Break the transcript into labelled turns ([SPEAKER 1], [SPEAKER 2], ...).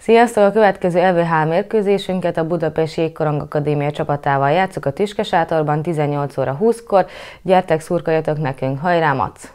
[SPEAKER 1] Sziasztok! A következő LVH mérkőzésünket a Budapesti Jégkorong Akadémia csapatával játszok a Tüskesátorban 18 óra 20-kor. Gyertek, szurkoljatok nekünk! Hajrá, Mac!